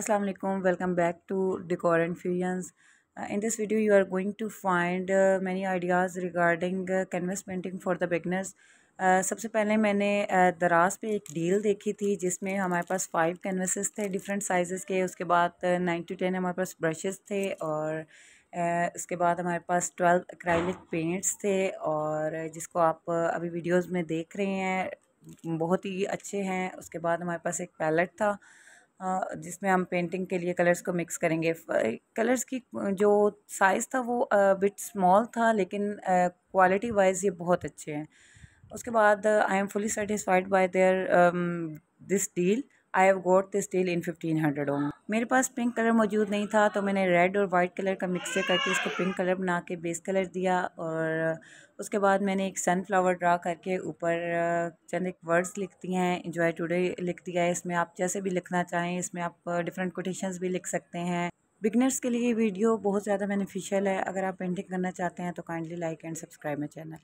assalamu alaikum welcome back to decor and fusions uh, in this video you are going to find uh, many ideas regarding uh, canvas painting for the beginners uh, सबसे पहले मैंने uh, दराज पे एक deal देखी थी जिसमें हमारे पास फाइव कैनवसेस थे डिफरेंट साइज़ के उसके बाद नाइन टू टेन हमारे पास ब्रशेस थे और uh, उसके बाद हमारे पास ट्वेल्व अक्राइलिक पेंट्स थे और जिसको आप uh, अभी वीडियोस में देख रहे हैं बहुत ही अच्छे हैं उसके बाद हमारे पास एक पैलेट था जिसमें हम पेंटिंग के लिए कलर्स को मिक्स करेंगे कलर्स की जो साइज़ था वो बिट स्मॉल था लेकिन क्वालिटी वाइज ये बहुत अच्छे हैं उसके बाद I am fully satisfied by there this deal I have got this deal in fifteen hundred um मेरे पास पिंक कलर मौजूद नहीं था तो मैंने रेड और वाइट कलर का मिक्सचर करके इसको पिंक कलर बना के बेस कलर दिया और उसके बाद मैंने एक सनफ्लावर ड्रा करके ऊपर चंद एक वर्ड्स लिख दिए हैं इंजॉय टुडे लिख दिया है इसमें आप जैसे भी लिखना चाहें इसमें आप डिफरेंट कोटेशंस भी लिख सकते हैं बिगनर्स के लिए वीडियो बहुत ज़्यादा बेनिफिशियल है अगर आप पेंटिंग करना चाहते हैं तो kindly like and subscribe my channel